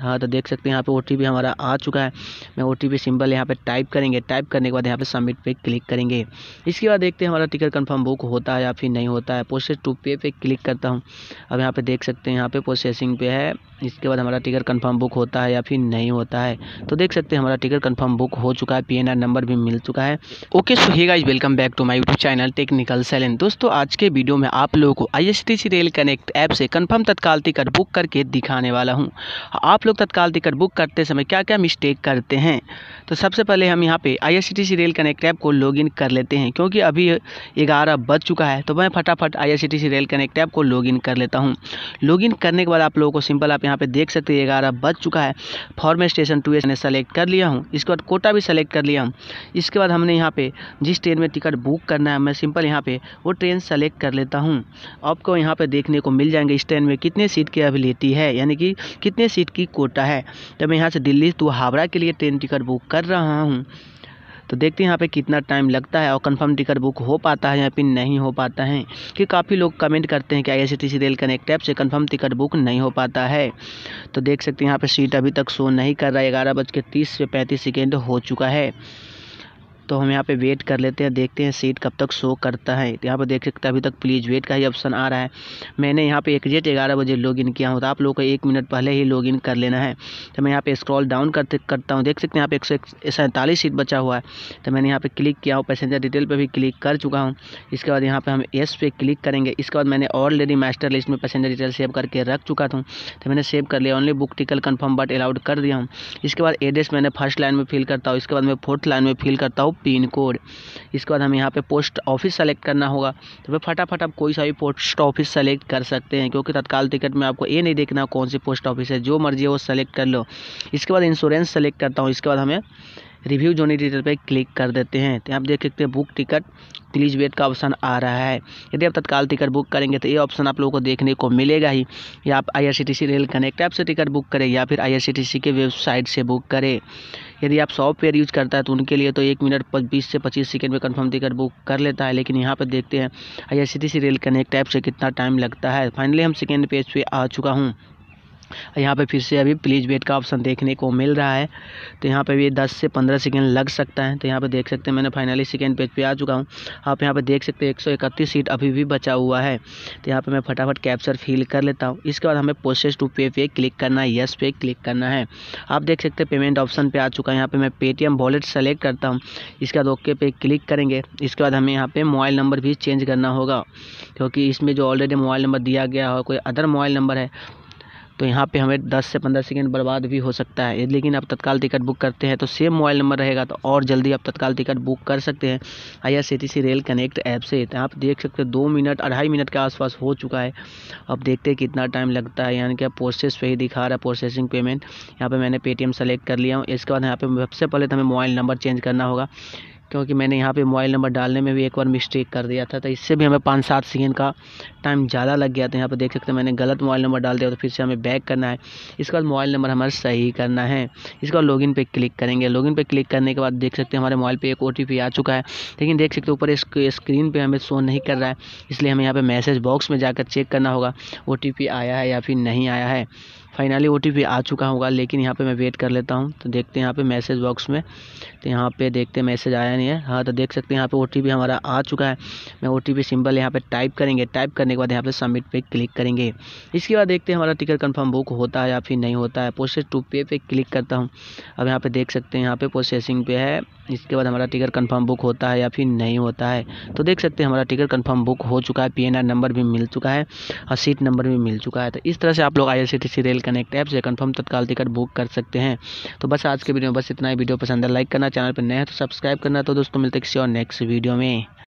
हाँ तो देख सकते हैं यहाँ पे ओ हमारा आ चुका है मैं ओ टी सिंबल यहाँ पे टाइप करेंगे टाइप करने के बाद यहाँ पे सबमिट पे क्लिक करेंगे इसके बाद देखते हैं हमारा टिकट कन्फर्म बुक होता है या फिर नहीं होता है प्रोसेस टू पे पे क्लिक करता हूँ अब यहाँ पे देख सकते हैं यहाँ पे प्रोसेसिंग पे है इसके बाद हमारा टिकट कन्फर्म बुक होता है या फिर नहीं होता है तो देख सकते हैं हमारा टिकट कन्फर्म बुक हो चुका है पी नंबर भी मिल चुका है okay so hey guys welcome back to my YouTube channel technical सेलन दोस्तों आज के वीडियो में आप लोगों को सी रेल कनेक्ट ऐप से कन्फर्म तत्काल टिकट बुक करके दिखाने वाला हूँ आप लोग तत्काल टिकट बुक करते समय क्या क्या मिस्टेक करते हैं तो सबसे पहले हम यहाँ पे आईआरसीटीसी रेल कनेक्ट ऐप को लॉगिन कर लेते हैं क्योंकि अभी ग्यारह बज चुका है तो मैं फटाफट आईआरसीटीसी रेल कनेक्ट ऐप को लॉगिन कर लेता हूँ लॉगिन करने के बाद आप लोगों को सिंपल आप यहाँ पे देख सकते हैं ग्यारह बज चुका है फॉर्मे स्टेशन टू एस सेलेक्ट कर लिया हूँ इसके बाद कोटा भी सेलेक्ट कर लिया हूँ इसके बाद हमने यहाँ पर जिस ट्रेन में टिकट बुक करना है मैं सिंपल यहाँ पर वो ट्रेन सेलेक्ट कर लेता हूँ आपको यहाँ पर देखने को मिल जाएंगे इस ट्रेन में कितने सीट की अवेलेबिलिटी है यानी कि कितने सीट की कोटा है तो मैं यहाँ से दिल्ली टू हावड़ा के लिए ट्रेन टिकट बुक कर रहा हूँ तो देखते हैं यहाँ पे कितना टाइम लगता है और कंफर्म टिकट बुक हो पाता है या फिर नहीं हो पाता है कि काफ़ी लोग कमेंट करते हैं कि आई रेल कनेक्ट ऐप से कंफर्म टिकट बुक नहीं हो पाता है तो देख सकते हैं यहाँ पे सीट अभी तक शो नहीं कर रहा है ग्यारह बज के तीस से पैंतीस सेकेंड हो चुका है तो हम यहाँ पे वेट कर लेते हैं देखते हैं सीट कब तक शो करता है यहाँ पर देख सकते हैं अभी तक प्लीज़ वेट का ही ऑप्शन आ रहा है मैंने यहाँ पे एग्जेक्ट ग्यारह बजे लॉगिन किया हूँ तो आप लोग को एक मिनट पहले ही लॉगिन कर लेना है तो मैं यहाँ पे स्क्रॉल डाउन करते करता हूँ देख सकते हैं यहाँ पे एक सैंतालीस सीट बचा हुआ है तो मैंने यहाँ पर क्लिक किया हूँ पैसेंजर डिटेल पर भी क्लिक कर चुका हूँ इसके बाद यहाँ पर हम एस पे क्लिक करेंगे इसके बाद मैंने ऑलरेडी मास्टर लिस्ट में पैसेंजर डिटेल सेव करके रख चुका था तो मैंने सेव कर लिया ओनली बुक टिकल कन्फर्म बट अलाउड कर दिया हूँ इसके बाद एड्रेस मैंने फर्स्ट लाइन में फिल करता हूँ इसके बाद मैं फोर्थ लाइन में फिल करता हूँ पिन कोड इसके बाद हमें यहाँ पे पोस्ट ऑफिस सेलेक्ट करना होगा तो फिर फटाफट आप कोई सा भी पोस्ट ऑफिस सेलेक्ट कर सकते हैं क्योंकि तत्काल टिकट में आपको ये नहीं देखना कौन सी पोस्ट ऑफिस है जो मर्जी है वो सेलेक्ट कर लो इसके बाद इंश्योरेंस सेलेक्ट करता हूँ इसके बाद हमें रिव्यू जोनी डिटेल पर क्लिक कर देते हैं तो आप देख सकते हैं बुक टिकट प्लीज वेट का ऑप्शन आ रहा है यदि आप तत्काल टिकट बुक करेंगे तो ये ऑप्शन आप लोगों को देखने को मिलेगा ही या आप आईआरसीटीसी रेल कनेक्ट ऐप से टिकट बुक करें या फिर आईआरसीटीसी के वेबसाइट से बुक करें यदि आप सॉफ्टवेयर यूज करता है तो उनके लिए तो एक मिनट बीस से पच्चीस सेकेंड में कन्फर्म टिकट बुक कर लेता है लेकिन यहाँ पर देखते हैं आई रेल कनेक्ट ऐप से कितना टाइम लगता है फाइनली हम सेकेंड पेज पर आ चुका हूँ यहाँ पे फिर से अभी प्लीज वेट का ऑप्शन देखने को मिल रहा है तो यहाँ पे भी 10 से 15 सेकंड लग सकता है तो यहाँ पे देख सकते हैं मैंने फाइनली सेकंड पेज पे आ चुका हूँ आप यहाँ पे देख सकते हैं इकतीस सीट अभी भी बचा हुआ है तो यहाँ पे मैं फटाफट कैप्चर फिल कर लेता हूँ इसके बाद हमें प्रोसेस टू पे पे क्लिक करना है यस पे क्लिक करना है आप देख सकते हैं पेमेंट ऑप्शन पर आ चुका है यहाँ पर मैं पेटीएम वॉलेट सेलेक्ट करता हूँ इसके बाद ओके पे क्लिक करेंगे इसके बाद हमें यहाँ पर मोबाइल नंबर भी चेंज करना होगा क्योंकि इसमें जो ऑलरेडी मोबाइल नंबर दिया गया हो कोई अदर मोबाइल नंबर है तो यहाँ पे हमें 10 से 15 सेकंड बर्बाद भी हो सकता है लेकिन आप तत्काल टिकट बुक करते हैं तो सेम मोबाइल नंबर रहेगा तो और जल्दी आप तत्काल टिकट बुक कर सकते हैं आई रेल कनेक्ट ऐप से तो आप देख सकते हो दो मिनट अढ़ाई मिनट के आसपास हो चुका है अब देखते हैं कितना टाइम लगता है यानी कि प्रोसेस वही दिखा रहा है प्रोसेसिंग पेमेंट यहाँ पर मैंने पेटीएम सेलेक्ट कर लिया हूँ इसके बाद यहाँ पर सबसे पहले तो हमें मोबाइल नंबर चेंज करना होगा क्योंकि मैंने यहाँ पे मोबाइल नंबर डालने में भी एक बार मिस्टेक कर दिया था तो इससे भी हमें पाँच सात सेकेंड का टाइम ज़्यादा लग गया था यहाँ पर देख सकते हैं मैंने गलत मोबाइल नंबर डाल दिया तो फिर से हमें बैक करना है इसके बाद मोबाइल नंबर हमारा सही करना है इसके बाद लॉगिन पे क्लिक करेंगे लॉगिन पे क्लिक करने के बाद देख सकते हैं हमारे मोबाइल पर एक ओ आ चुका है लेकिन देख सकते ऊपर स्क्रीन पर हमें शो नहीं कर रहा है इसलिए हमें यहाँ पर मैसेज बॉक्स में जाकर चेक करना होगा ओ आया है या फिर नहीं आया है फाइनली ओ आ चुका होगा लेकिन यहाँ पे मैं वेट कर लेता हूँ तो देखते हैं यहाँ पे मैसेज बॉक्स में तो यहाँ पे देखते मैसेज आया नहीं है हाँ तो देख सकते हैं यहाँ पे ओ हमारा आ चुका है मैं ओ सिंबल यहाँ पर टाइप करेंगे टाइप करने के बाद यहाँ पर सबमिट पर क्लिक करेंगे इसके बाद देखते हैं हमारा टिकट कन्फर्म बुक होता है या फिर नहीं होता है प्रोसेस टू पे पे क्लिक करता हूँ अब यहाँ पर देख सकते हैं यहाँ पर प्रोसेसिंग पे है इसके बाद हमारा टिकट कन्फर्म बुक होता है या फिर नहीं होता है तो देख सकते हैं हमारा टिकट कन्फर्म बुक हो चुका है पी नंबर भी मिल चुका है और सीट नंबर भी मिल चुका है तो इस तरह से आप लोग आई रेल कनेक्ट ऐप से कन्फर्म तत्काल टिकट बुक कर सकते हैं तो बस आज के वीडियो में बस इतना ही वीडियो पसंद है लाइक करना चैनल पर नया है तो सब्सक्राइब करना तो दोस्तों मिलते किसी और नेक्स्ट वीडियो में